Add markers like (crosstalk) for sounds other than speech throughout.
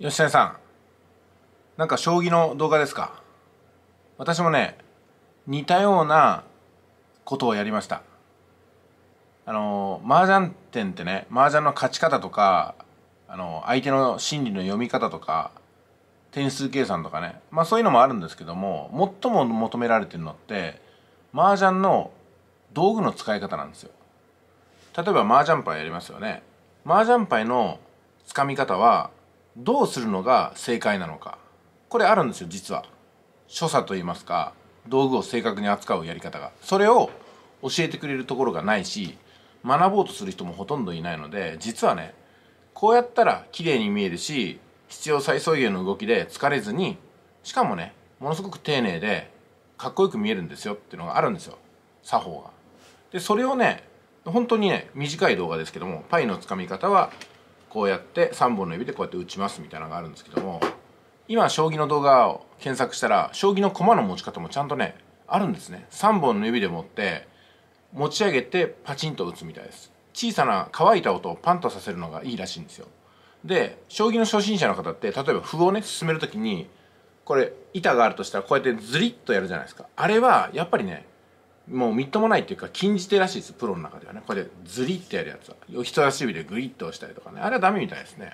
吉谷さんなんか将棋の動画ですか私もね似たようなことをやりましたあの麻雀店ってね麻雀の勝ち方とかあの相手の心理の読み方とか点数計算とかねまあそういうのもあるんですけども最も求められてるのって麻雀の道具の使い方なんですよ例えば麻雀牌やりますよね麻雀牌のつかみ方はどうするのが正解なのかこれあるんですよ実は所作といいますか道具を正確に扱うやり方がそれを教えてくれるところがないし学ぼうとする人もほとんどいないので実はねこうやったら綺麗に見えるし必要最小限の動きで疲れずにしかもねものすごく丁寧でかっこよく見えるんですよっていうのがあるんですよ作法が。でそれをね本当にね短い動画ですけどもパイのつかみ方はこうやって3本の指でこうやって打ちますみたいなのがあるんですけども今将棋の動画を検索したら将棋の駒の持ち方もちゃんとねあるんですね3本の指で持って持ち上げてパチンと打つみたいです小さな乾いた音をパンとさせるのがいいらしいんですよで将棋の初心者の方って例えば歩をね進める時にこれ板があるとしたらこうやってズリッとやるじゃないですかあれはやっぱりねもうみっともないっていうか禁じ手らしいですプロの中ではねこれでズリってやるやつは人差し指でグリッと押したりとかねあれはダメみたいですね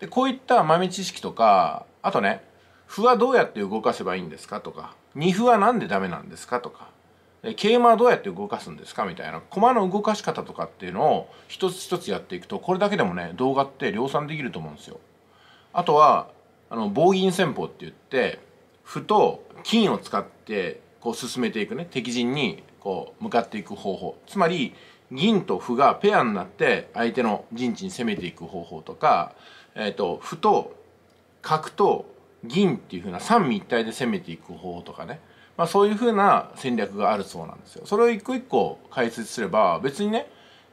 でこういった豆知識とかあとね歩はどうやって動かせばいいんですかとか二歩は何でダメなんですかとか桂馬はどうやって動かすんですかみたいな駒の動かし方とかっていうのを一つ一つやっていくとこれだけでもね動画って量産できると思うんですよあとはあの棒銀戦法って言って歩と金を使ってこう進めていくね敵陣にこう向かっていく方法つまり銀と歩がペアになって相手の陣地に攻めていく方法とか、えーと、歩と角と銀っていうふうな三位一体で攻めていく方法とかね、まあ、そういうふうな戦略があるそうなんですよ。それを一個一個解説すれば別にね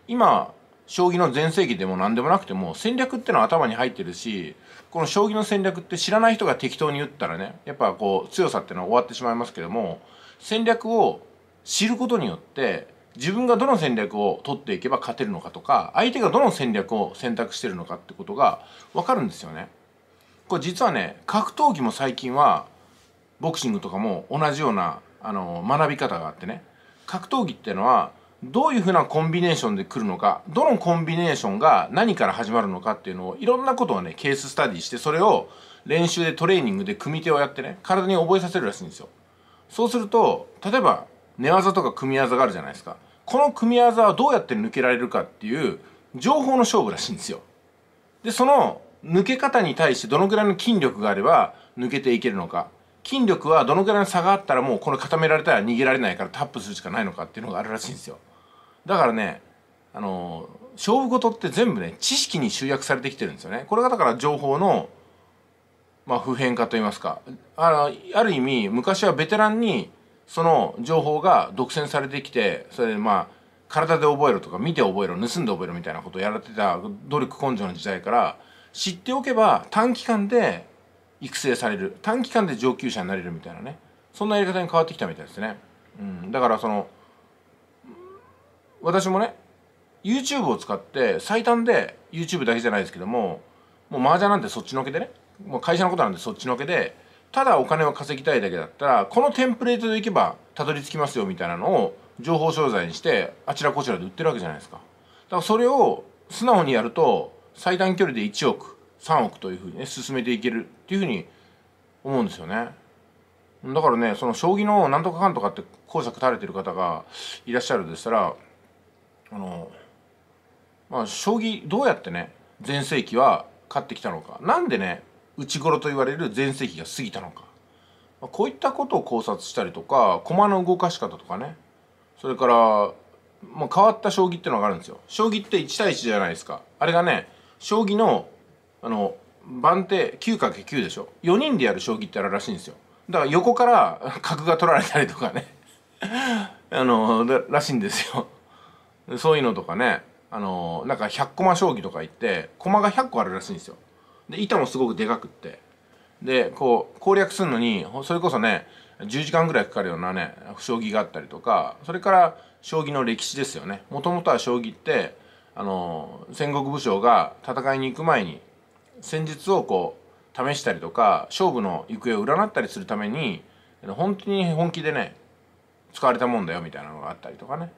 今将棋の全盛期でも何でもなくても戦略ってのは頭に入ってるしこの将棋の戦略って知らない人が適当に打ったらねやっぱこう強さってのは終わってしまいますけども戦略を知ることによって自分がどの戦略を取っていけば勝てるのかとか相手がどの戦略を選択してるのかってことが分かるんですよね。これ実はね格闘技も最近はボクシングとかも同じようなあの学び方があってね格闘技っていうのはどういうふうなコンビネーションで来るのかどのコンビネーションが何から始まるのかっていうのをいろんなことをねケーススタディしてそれを練習でトレーニングで組み手をやってね体に覚えさせるらしいんですよそうすると例えば寝技とか組み技があるじゃないですかこの組み技はどうやって抜けられるかっていう情報の勝負らしいんですよでその抜け方に対してどのくらいの筋力があれば抜けていけるのか筋力はどのくらいの差があったらもうこれ固められたら逃げられないからタップするしかないのかっていうのがあるらしいんですよだからねあの勝負事って全部ね知識に集約されてきてるんですよねこれがだから情報のまあ普遍化といいますかあのある意味昔はベテランにその情報が独占されてきてそれでまあ体で覚えろとか見て覚えろ盗んで覚えろみたいなことをやられてた努力根性の時代から知っておけば短期間で育成される短期間で上級者になれるみたいなねそんなやり方に変わってきたみたいですね。うん、だからその私もね YouTube を使って最短で YouTube だけじゃないですけどももう麻雀なんてそっちのけでねもう会社のことなんてそっちのけでただお金を稼ぎたいだけだったらこのテンプレートでいけばたどり着きますよみたいなのを情報商材にしてあちらこちらで売ってるわけじゃないですかだからそれを素直にやると最短距離で1億3億というふうにね進めていけるっていうふうに思うんですよねだからねその将棋のなんとかかんとかって講釈垂れてる方がいらっしゃるでしたらあのまあ将棋どうやってね全盛期は勝ってきたのかなんでね内頃と言われる全盛期が過ぎたのか、まあ、こういったことを考察したりとか駒の動かし方とかねそれから、まあ、変わった将棋ってのがあるんですよ将棋って1対1じゃないですかあれがね将棋のあの番手 9×9 でしょ4人でやる将棋ってあるらしいんですよだから横から角が取られたりとかね (laughs) あのらしいんですよそういうのとかねあのなんか100コマ将棋とか言って駒が100個あるらしいんですよで板もすごくでかくってでこう攻略するのにそれこそね10時間ぐらいかかるようなね将棋があったりとかそれから将棋の歴史ですよねもともとは将棋ってあの戦国武将が戦いに行く前に戦術をこう試したりとか勝負の行方を占ったりするために本当に本気でね使われたもんだよみたいなのがあったりとかね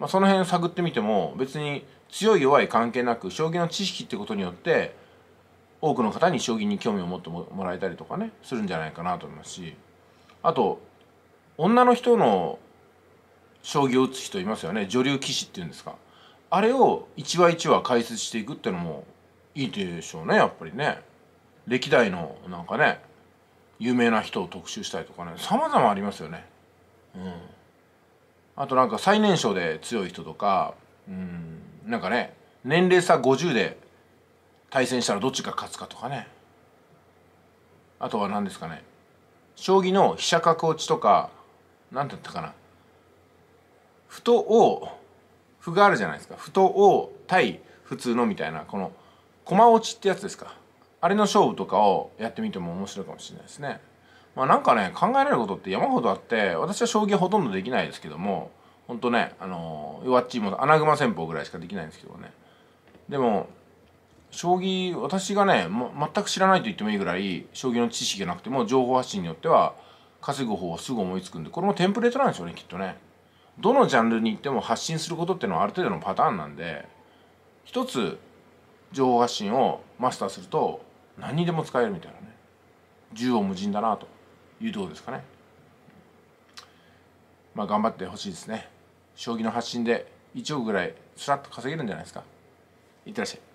まあ、その辺探ってみても別に強い弱い関係なく将棋の知識ってことによって多くの方に将棋に興味を持ってもらえたりとかねするんじゃないかなと思いますしあと女の人の将棋を打つ人いますよね女流棋士っていうんですかあれを一話一話解説していくっていうのもいいでしょうねやっぱりね歴代のなんかね有名な人を特集したりとかね様々ありますよねうん。あとなんか最年少で強い人とかうんなんかね年齢差50で対戦したらどっちが勝つかとかねあとは何ですかね将棋の飛車角落ちとか何て言ったかな歩と王歩があるじゃないですか歩と王対普通のみたいなこの駒落ちってやつですかあれの勝負とかをやってみても面白いかもしれないですね。まあ、なんかね考えられることって山ほどあって私は将棋はほとんどできないですけどもほんとねあの弱っちいもの穴熊戦法ぐらいしかできないんですけどねでも将棋私がね、ま、全く知らないと言ってもいいぐらい将棋の知識がなくても情報発信によっては稼ぐ方はすぐ思いつくんでこれもテンプレートなんですよねきっとねどのジャンルに行っても発信することっていうのはある程度のパターンなんで一つ情報発信をマスターすると何にでも使えるみたいなね縦横無尽だなというとこですかね。まあ、頑張ってほしいですね。将棋の発信で1億ぐらいすらっと稼げるんじゃないですか。いってらっしゃい。